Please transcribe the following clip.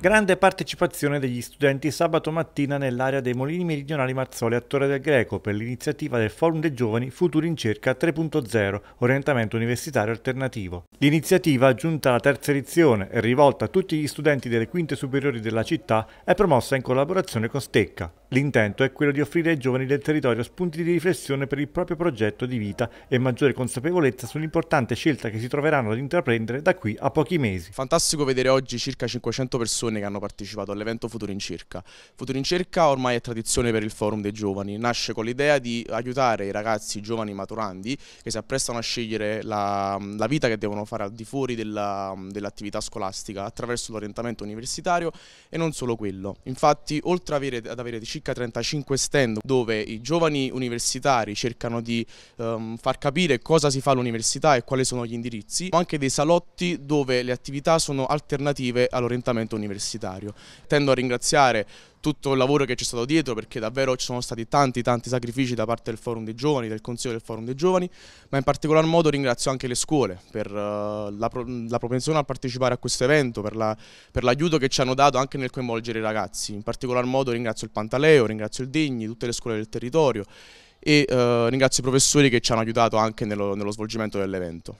Grande partecipazione degli studenti sabato mattina nell'area dei Molini Meridionali Mazzoli a Torre del Greco per l'iniziativa del Forum dei Giovani Futuri in Cerca 3.0, orientamento universitario alternativo. L'iniziativa, giunta alla terza edizione e rivolta a tutti gli studenti delle quinte superiori della città, è promossa in collaborazione con Stecca. L'intento è quello di offrire ai giovani del territorio spunti di riflessione per il proprio progetto di vita e maggiore consapevolezza sull'importante scelta che si troveranno ad intraprendere da qui a pochi mesi. Fantastico vedere oggi circa 500 persone che hanno partecipato all'evento Futuro in Circa. Futuro in Circa ormai è tradizione per il Forum dei Giovani, nasce con l'idea di aiutare i ragazzi i giovani maturandi che si apprestano a scegliere la, la vita che devono fare al di fuori dell'attività scolastica attraverso l'orientamento universitario e non solo quello. Infatti oltre ad avere, ad avere circa circa 35 stand dove i giovani universitari cercano di um, far capire cosa si fa all'università e quali sono gli indirizzi, ma anche dei salotti dove le attività sono alternative all'orientamento universitario. Tendo a ringraziare tutto il lavoro che c'è stato dietro perché davvero ci sono stati tanti tanti sacrifici da parte del forum dei giovani, del consiglio del forum dei giovani, ma in particolar modo ringrazio anche le scuole per uh, la, pro la, propensione a partecipare a questo evento, per, l'aiuto la, che ci hanno dato anche nel coinvolgere i ragazzi, in particolar modo ringrazio il Pantaleo, ringrazio il Digni, tutte le scuole del territorio e uh, ringrazio i professori che ci hanno aiutato anche nello, nello svolgimento dell'evento.